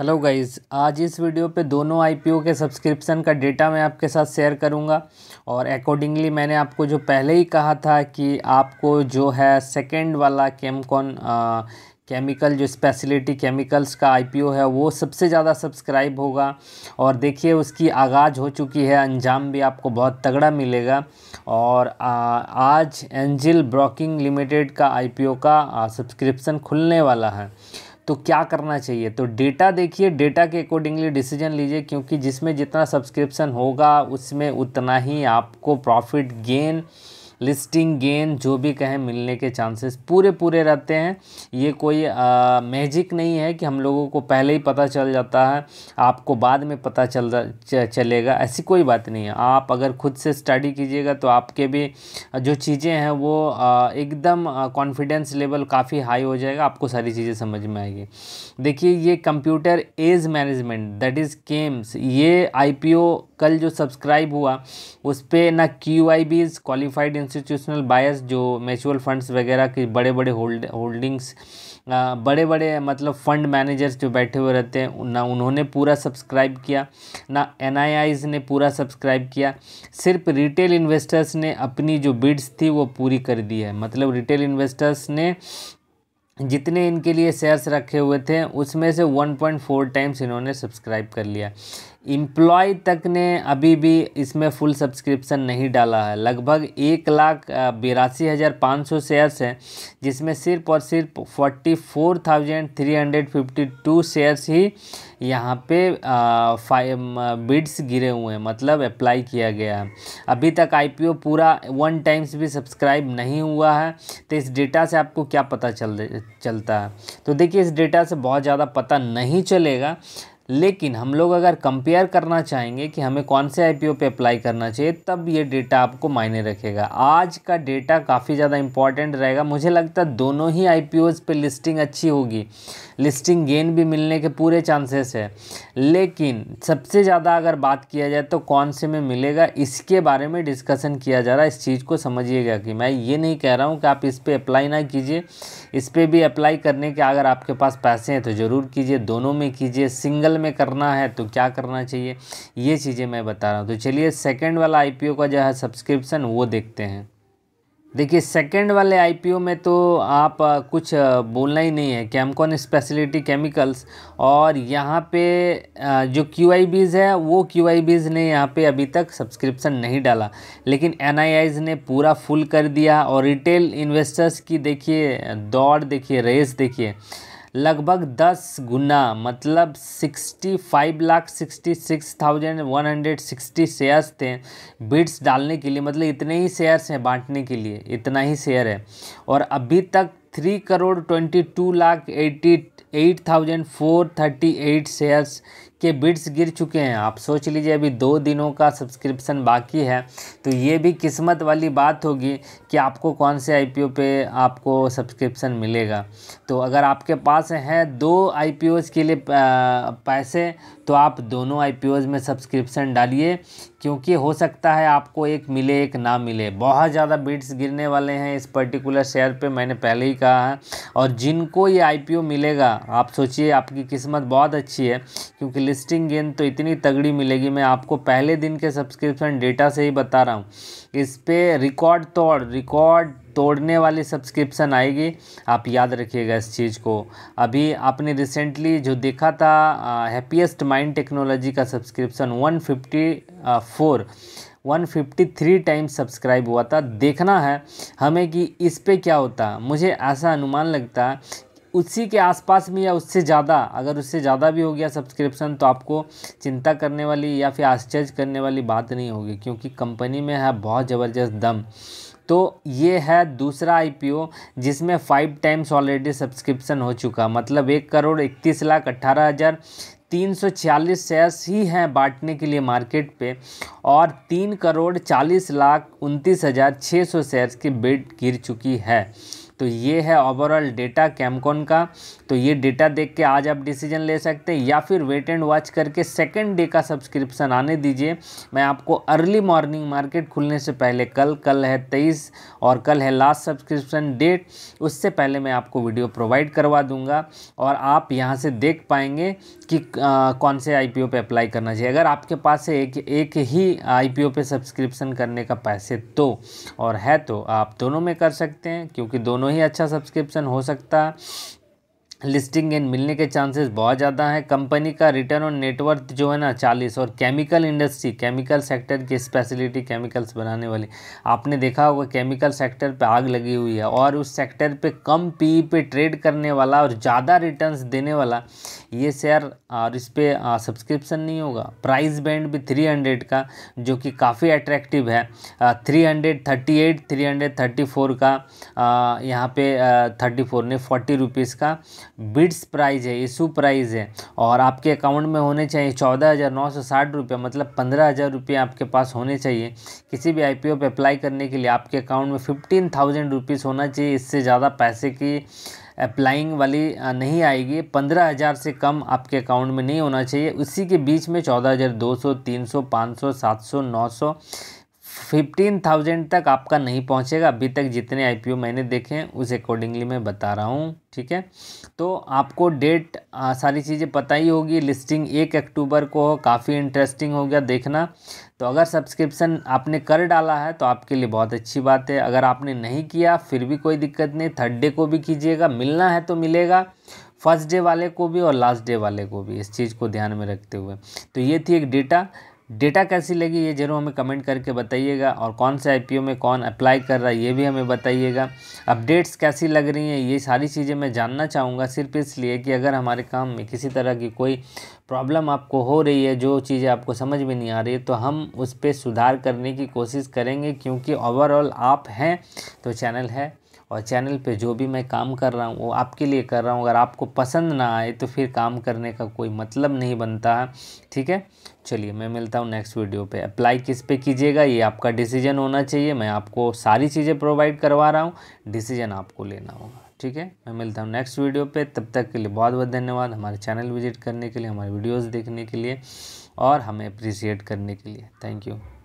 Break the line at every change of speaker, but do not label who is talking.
hello guys आज इस video पे दोनों आईपीओ के सब्सक्रिप्शन का डेटा मैं आपके साथ शेयर करूंगा और अकॉर्डिंगली मैंने आपको जो पहले ही कहा था कि आपको जो है सेकंड वाला केमकॉन केमिकल जो स्पेशलिटी केमिकल्स का आईपीओ है वो सबसे ज़्यादा सब्सक्राइब होगा और देखिए उसकी आगाज़ हो चुकी है अंजाम भी आपको बहुत तगड़ा मिलेगा और आ, आज एंजिल ब्रोकिंग लिमिटेड का आईपीओ का सब्सक्रिप्शन खुलने वाला है तो क्या करना चाहिए तो डेटा देखिए डेटा के अकॉर्डिंगली डिसीजन लीजिए क्योंकि जिसमें जितना सब्सक्रिप्शन होगा उसमें उतना ही आपको प्रॉफिट गेन लिस्टिंग गेन जो भी कहें मिलने के चांसेस पूरे पूरे रहते हैं ये कोई मैजिक नहीं है कि हम लोगों को पहले ही पता चल जाता है आपको बाद में पता चल चलेगा ऐसी कोई बात नहीं है आप अगर खुद से स्टडी कीजिएगा तो आपके भी जो चीज़ें हैं वो एकदम कॉन्फिडेंस लेवल काफ़ी हाई हो जाएगा आपको सारी चीज़ें समझ में आएगी देखिए ये computer age management that is CAMS ये आईपीओ कल जो सब्सक्राइब हुआ उस पर ना क्यू आई बीज क्वालिफाइड इंस्टीट्यूशनल बायस जो म्यूचुअल फंड्स वगैरह के बड़े बड़े होल्ड होल्डिंग्स बड़े बड़े मतलब फंड मैनेजर्स जो बैठे हुए रहते हैं ना उन्होंने पूरा सब्सक्राइब किया ना एन ने पूरा सब्सक्राइब किया सिर्फ रिटेल इन्वेस्टर्स ने अपनी जो बिड्स थी वो पूरी कर दी है मतलब रिटेल इन्वेस्टर्स ने जितने इनके लिए शेयर्स रखे हुए थे उसमें से 1.4 टाइम्स इन्होंने सब्सक्राइब कर लिया इम्प्लॉय तक ने अभी भी इसमें फुल सब्सक्रिप्शन नहीं डाला है लगभग एक लाख बिरासी हज़ार पाँच सौ शेयर्स हैं जिसमें सिर्फ और सिर्फ forty four thousand three hundred fifty two shares ही यहाँ पे बिड्स गिरे हुए हैं मतलब अप्लाई किया गया है अभी तक आईपीओ पूरा वन टाइम्स भी सब्सक्राइब नहीं हुआ है तो इस डेटा से आपको क्या पता चल चलता है तो देखिए इस डेटा से बहुत ज़्यादा पता नहीं चलेगा लेकिन हम लोग अगर कंपेयर करना चाहेंगे कि हमें कौन से आईपीओ पे अप्लाई करना चाहिए तब ये डेटा आपको मायने रखेगा आज का डेटा काफ़ी ज़्यादा इंपॉर्टेंट रहेगा मुझे लगता है दोनों ही आईपीओज पे लिस्टिंग अच्छी होगी लिस्टिंग गेन भी मिलने के पूरे चांसेस है लेकिन सबसे ज़्यादा अगर बात किया जाए तो कौन से में मिलेगा इसके बारे में डिस्कसन किया जा रहा है इस चीज़ को समझिएगा कि मैं ये नहीं कह रहा हूँ कि आप इस पर अप्लाई ना कीजिए इस पर भी अप्लाई करने के अगर आपके पास पैसे हैं तो ज़रूर कीजिए दोनों में कीजिए सिंगल में करना है तो क्या करना चाहिए ये चीज़ें मैं बता रहा हूँ तो चलिए सेकेंड वाला आई का जो है सब्सक्रिप्शन वो देखते हैं देखिए सेकेंड वाले आईपीओ में तो आप कुछ बोलना ही नहीं है कैमकॉन स्पेशलिटी केमिकल्स और यहाँ पे जो क्यू आई बीज़ है वो क्यू आई बीज़ ने यहाँ पे अभी तक सब्सक्रिप्शन नहीं डाला लेकिन एन आई आईज ने पूरा फुल कर दिया और रिटेल इन्वेस्टर्स की देखिए दौड़ देखिए रेस देखिए लगभग दस गुना मतलब sixty five lakh sixty six thousand one hundred sixty shares थे बिड्स डालने के लिए मतलब इतने ही शेयर्स हैं बांटने के लिए इतना ही शेयर है और अभी तक three crore twenty two lakh eighty eight thousand four thirty eight shares के बिड्स गिर चुके हैं आप सोच लीजिए अभी दो दिनों का सब्सक्रिप्शन बाकी है तो ये भी किस्मत वाली बात होगी कि आपको कौन से आईपीओ पे आपको सब्सक्रिप्शन मिलेगा तो अगर आपके पास हैं दो आईपीओज़ के लिए पैसे तो आप दोनों आईपीओज़ में सब्सक्रिप्शन डालिए क्योंकि हो सकता है आपको एक मिले एक ना मिले बहुत ज़्यादा बिड्स गिरने वाले हैं इस पर्टिकुलर शेयर पे मैंने पहले ही कहा है और जिनको ये आईपीओ मिलेगा आप सोचिए आपकी किस्मत बहुत अच्छी है क्योंकि लिस्टिंग गेंद तो इतनी तगड़ी मिलेगी मैं आपको पहले दिन के सब्सक्रिप्शन डेटा से ही बता रहा हूँ इस पर रिकॉर्ड तोड़ रिकॉर्ड तोड़ने वाली सब्सक्रिप्शन आएगी आप याद रखिएगा इस चीज़ को अभी आपने रिसेंटली जो देखा था हैप्पीएस्ट माइंड टेक्नोलॉजी का सब्सक्रिप्शन 154 153 टाइम्स सब्सक्राइब हुआ था देखना है हमें कि इस पे क्या होता मुझे ऐसा अनुमान लगता उसी के आसपास में या उससे ज़्यादा अगर उससे ज़्यादा भी हो गया सब्सक्रिप्शन तो आपको चिंता करने वाली या फिर आश्चर्य करने वाली बात नहीं होगी क्योंकि कंपनी में है बहुत ज़बरदस्त दम तो ये है दूसरा आईपीओ जिसमें फाइव टाइम्स ऑलरेडी सब्सक्रिप्शन हो चुका मतलब एक करोड़ इकतीस लाख अट्ठारह हज़ार तीन सौ छियालीस शेयर्स ही हैं बांटने के लिए मार्केट पे और तीन करोड़ चालीस लाख उनतीस हज़ार छः सौ शेयर्स की बेट गिर चुकी है तो ये है ओवरऑल डेटा कैमकॉन का तो ये डेटा देख के आज आप डिसीजन ले सकते हैं या फिर वेट एंड वॉच करके सेकेंड डे का सब्सक्रिप्शन आने दीजिए मैं आपको अर्ली मॉर्निंग मार्केट खुलने से पहले कल कल है तेईस और कल है लास्ट सब्सक्रिप्शन डेट उससे पहले मैं आपको वीडियो प्रोवाइड करवा दूंगा और आप यहाँ से देख पाएंगे कि आ, कौन से आई पे अप्लाई करना चाहिए अगर आपके पास एक एक ही आई पे सब्सक्रिप्शन करने का पैसे तो और है तो आप दोनों में कर सकते हैं क्योंकि दोनों ही अच्छा सब्सक्रिप्शन हो सकता लिस्टिंग एंड मिलने के चांसेस बहुत ज़्यादा हैं कंपनी का रिटर्न ऑन नेटवर्थ जो है ना चालीस और केमिकल इंडस्ट्री केमिकल सेक्टर की स्पेशलिटी केमिकल्स बनाने वाली आपने देखा होगा केमिकल सेक्टर पे आग लगी हुई है और उस सेक्टर पे कम पी पे ट्रेड करने वाला और ज़्यादा रिटर्न्स देने वाला ये शेयर और इस पर सब्सक्रिप्शन नहीं होगा प्राइस बैंड भी थ्री हंड्रेड का जो कि काफ़ी अट्रैक्टिव है three hundred thirty eight three hundred thirty four का यहाँ पे थर्टी फोर ने फोर्टी रुपीज़ का बिड्स प्राइस है इशू प्राइस है और आपके अकाउंट में होने चाहिए चौदह हज़ार नौ सौ साठ रुपये मतलब पंद्रह हज़ार रुपये आपके पास होने चाहिए किसी भी आईपीओ पे अप्लाई करने के लिए आपके अकाउंट में फिफ्टीन थाउजेंड रुपीज़ होना चाहिए इससे ज़्यादा पैसे की अप्लाइंग वाली नहीं आएगी पंद्रह हज़ार से कम आपके अकाउंट में नहीं होना चाहिए उसी के बीच में चौदह हज़ार दो सौ तीन सौ पाँच सौ सात सौ नौ सौ फिफ्टीन थाउजेंड तक आपका नहीं पहुंचेगा अभी तक जितने आईपीओ मैंने देखे हैं उस अकॉर्डिंगली मैं बता रहा हूं ठीक है तो आपको डेट आ, सारी चीज़ें पता ही होगी लिस्टिंग एक अक्टूबर को हो काफ़ी इंटरेस्टिंग हो गया देखना तो अगर सब्सक्रिप्शन आपने कर डाला है तो आपके लिए बहुत अच्छी बात है अगर आपने नहीं किया फिर भी कोई दिक्कत नहीं थर्ड डे को भी कीजिएगा मिलना है तो मिलेगा फर्स्ट डे वाले को भी और लास्ट डे वाले को भी इस चीज़ को ध्यान में रखते हुए तो ये थी एक डेटा डेटा कैसी लगी ये ज़रूर हमें कमेंट करके बताइएगा और कौन से आईपीओ में कौन अप्लाई कर रहा है ये भी हमें बताइएगा अपडेट्स कैसी लग रही हैं ये सारी चीज़ें मैं जानना चाहूँगा सिर्फ इसलिए कि अगर हमारे काम में किसी तरह की कोई प्रॉब्लम आपको हो रही है जो चीज़ें आपको समझ में नहीं आ रही है तो हम उस पर सुधार करने की कोशिश करेंगे क्योंकि ओवरऑल आप हैं तो चैनल है और चैनल पे जो भी मैं काम कर रहा हूँ वो आपके लिए कर रहा हूँ अगर आपको पसंद ना आए तो फिर काम करने का कोई मतलब नहीं बनता है ठीक है चलिए मैं मिलता हूँ नेक्स्ट वीडियो पे अप्लाई किस पे कीजिएगा ये आपका डिसीजन होना चाहिए मैं आपको सारी चीज़ें प्रोवाइड करवा रहा हूँ डिसीजन आपको लेना होगा ठीक है मैं मिलता हूँ नेक्स्ट वीडियो पर तब तक के लिए बहुत बहुत धन्यवाद हमारे चैनल विजिट करने के लिए हमारे वीडियोज़ देखने के लिए और हमें अप्रिसिएट करने के लिए थैंक यू